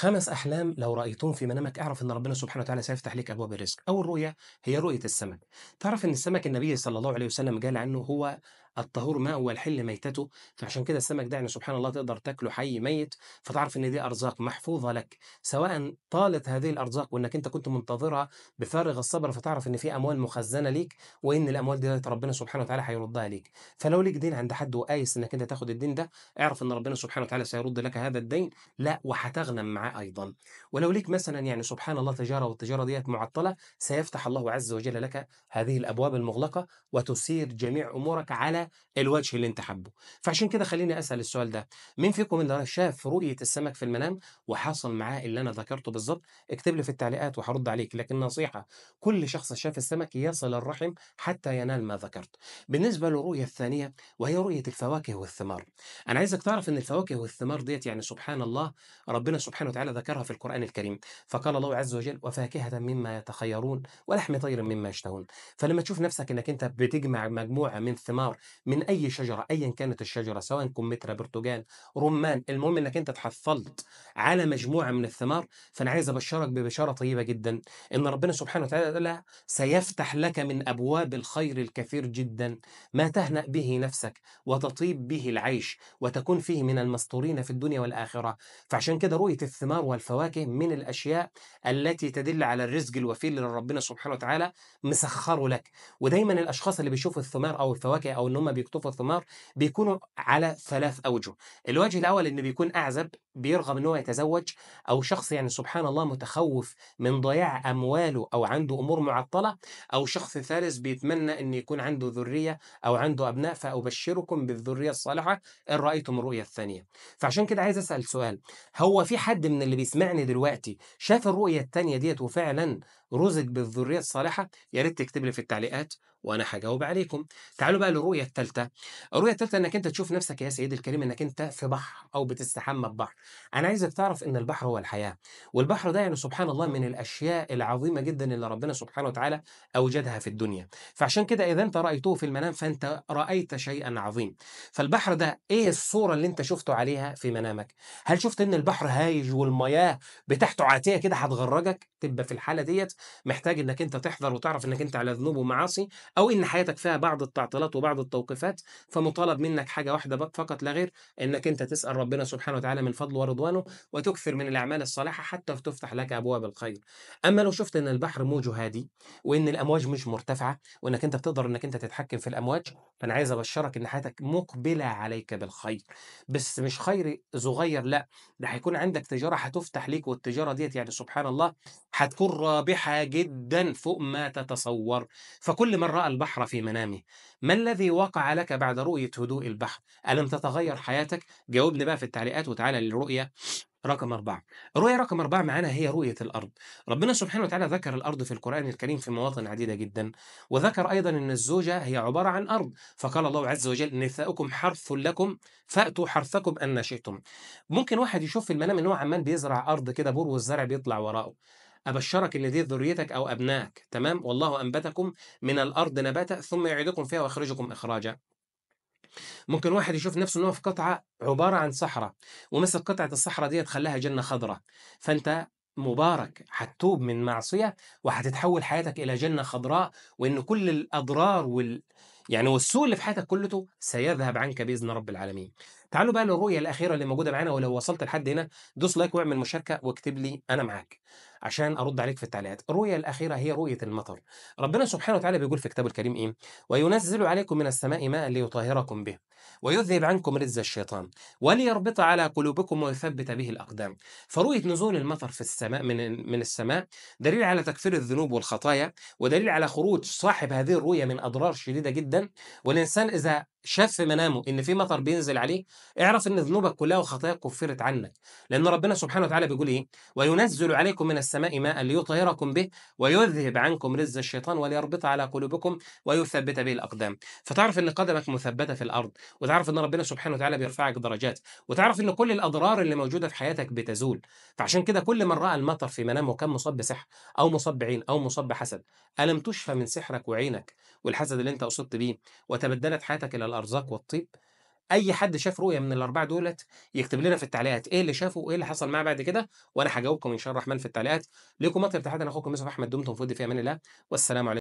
خمس أحلام لو رأيتهم في منامك اعرف إن ربنا سبحانه وتعالى سيفتح لك أبواب الرزق أول رؤية هي رؤية السمك تعرف إن السمك النبي صلى الله عليه وسلم قال عنه هو الطهور ماء والحل ميتته فعشان كده السمك ده يعني سبحان الله تقدر تاكله حي ميت فتعرف ان دي ارزاق محفوظه لك سواء طالت هذه الارزاق وانك انت كنت منتظرها بفارغ الصبر فتعرف ان في اموال مخزنه ليك وان الاموال دي ربنا سبحانه وتعالى هيردها ليك فلو ليك دين عند حد وقايس انك انت تاخد الدين ده اعرف ان ربنا سبحانه وتعالى سيرد لك هذا الدين لا وهتغنم معاه ايضا ولو ليك مثلا يعني سبحان الله تجاره والتجاره ديت معطله سيفتح الله عز وجل لك هذه الابواب المغلقه وتسير جميع امورك على الوجه اللي انت حبه فعشان كده خليني اسال السؤال ده مين فيكم اللي شاف رؤيه السمك في المنام وحصل معاه اللي انا ذكرته بالظبط اكتب لي في التعليقات وهرد عليك لكن نصيحه كل شخص شاف السمك يصل الرحم حتى ينال ما ذكرت بالنسبه للرؤيه الثانيه وهي رؤيه الفواكه والثمار انا عايزك تعرف ان الفواكه والثمار ديت يعني سبحان الله ربنا سبحانه وتعالى ذكرها في القران الكريم فقال الله عز وجل وفاكهه مما يتخيرون ولحم طير مما يشتهون فلما تشوف نفسك انك انت بتجمع مجموعه من ثمار من اي شجره ايا كانت الشجره سواء كمثرى برتقال رمان المهم انك انت تحصلت على مجموعه من الثمار فانا عايز ابشرك ببشاره طيبه جدا ان ربنا سبحانه وتعالى سيفتح لك من ابواب الخير الكثير جدا ما تهنأ به نفسك وتطيب به العيش وتكون فيه من المستورين في الدنيا والاخره فعشان كده رؤيه الثمار والفواكه من الاشياء التي تدل على الرزق الوفير اللي ربنا سبحانه وتعالى مسخره لك ودايما الاشخاص اللي بيشوفوا الثمار او الفواكه او النوع هم بيقطفوا الثمار بيكونوا على ثلاث اوجه الوجه الاول انه بيكون اعزب بيرغب ان هو يتزوج او شخص يعني سبحان الله متخوف من ضياع امواله او عنده امور معطله او شخص ثالث بيتمنى ان يكون عنده ذريه او عنده ابناء فابشركم بالذريه الصالحه ان رايتم الرؤيه الثانيه فعشان كده عايز اسال سؤال هو في حد من اللي بيسمعني دلوقتي شاف الرؤيه الثانيه ديت وفعلا رزق بالذرية الصالحة يا ريت تكتب لي في التعليقات وانا هجاوب عليكم تعالوا بقى للرؤية الثالثة الرؤية الثالثة انك انت تشوف نفسك يا سيدي الكريم انك انت في بحر او بتستحمى ببحر انا عايزك تعرف ان البحر هو الحياة والبحر ده يعني سبحان الله من الاشياء العظيمة جدا اللي ربنا سبحانه وتعالى اوجدها في الدنيا فعشان كده اذا انت رايته في المنام فانت رايت شيئا عظيم فالبحر ده ايه الصورة اللي انت شفته عليها في منامك هل شفت ان البحر هايج والمياه بتاعته عاتية كده هتغرجك تبقى في الحالة ديت محتاج انك انت تحذر وتعرف انك انت على ذنوب ومعاصي او ان حياتك فيها بعض التعطيلات وبعض التوقيفات فمطالب منك حاجه واحده فقط لا غير انك انت تسال ربنا سبحانه وتعالى من فضله ورضوانه وتكثر من الاعمال الصالحه حتى تفتح لك ابواب الخير اما لو شفت ان البحر موجه هادي وان الامواج مش مرتفعه وانك انت بتقدر انك انت تتحكم في الامواج فانا عايز ابشرك ان حياتك مقبله عليك بالخير بس مش خير صغير لا ده هيكون عندك تجاره هتفتح ليك والتجاره ديت يعني سبحان الله هتكون رابحه واضحة جدا فوق ما تتصور فكل من رأى البحر في منامه ما الذي وقع لك بعد رؤية هدوء البحر ألم تتغير حياتك جاوبني بقى في التعليقات وتعالى للرؤية رقم أربعة الرؤية رقم أربعة معانا هي رؤية الأرض ربنا سبحانه وتعالى ذكر الأرض في القرآن الكريم في مواطن عديدة جدا وذكر أيضا أن الزوجة هي عبارة عن أرض فقال الله عز وجل نساؤكم حرث لكم فأتوا حرثكم أن شئتم ممكن واحد يشوف في المنام أن هو عمال بيزرع أرض كده بور والزرع بيطلع وراءه أبشرك الذي ذريتك أو أبنائك تمام والله أنبتكم من الأرض نباتا ثم يعيدكم فيها ويخرجكم إخراجا ممكن واحد يشوف نفسه انه في قطعه عباره عن صحراء ومثل قطعه الصحراء ديت خلاها جنه خضراء فانت مبارك هتتوب من معصية وهتتحول حياتك إلى جنة خضراء وإن كل الأضرار وال يعني والسوء اللي في حياتك كلته سيذهب عنك باذن رب العالمين. تعالوا بقى للرؤيه الاخيره اللي موجوده معانا ولو وصلت لحد هنا دوس لايك واعمل مشاركه واكتب لي انا معاك عشان ارد عليك في التعليقات. الرؤيه الاخيره هي رؤيه المطر. ربنا سبحانه وتعالى بيقول في كتابه الكريم ايه؟ وينزل عليكم من السماء ماء ليطهركم به ويذهب عنكم رجز الشيطان وليربط على قلوبكم ويثبت به الأقدام فرؤية نزول المطر في السماء من, من السماء دليل على تكفير الذنوب والخطايا ودليل على خروج صاحب هذه الرؤية من أضرار شديدة جدا والإنسان إذا شاف في منامه ان في مطر بينزل عليه اعرف ان ذنوبك كلها وخطاياك كفرت عنك لان ربنا سبحانه وتعالى بيقول ايه وينزل عليكم من السماء ماء ليطهركم به ويذهب عنكم رز الشيطان وليربط على قلوبكم ويثبت به الاقدام فتعرف ان قدمك مثبته في الارض وتعرف ان ربنا سبحانه وتعالى بيرفعك درجات وتعرف ان كل الاضرار اللي موجوده في حياتك بتزول فعشان كده كل من راى المطر في منامه كان مصاب بسحر او مصاب بعين او مصاب بحسد الم تشفى من سحرك وعينك والحسد اللي انت اصبت بيه وتبدلت حياتك الى الارزاق والطيب اي حد شاف رؤيه من الاربعه دولت يكتب لنا في التعليقات ايه اللي شافه وايه اللي حصل معاه بعد كده وانا هجاوبكم ان شاء الله الرحمن في التعليقات ليكم مطلب تحدي انا اخوكم يوسف احمد دمتم في امان الله والسلام عليكم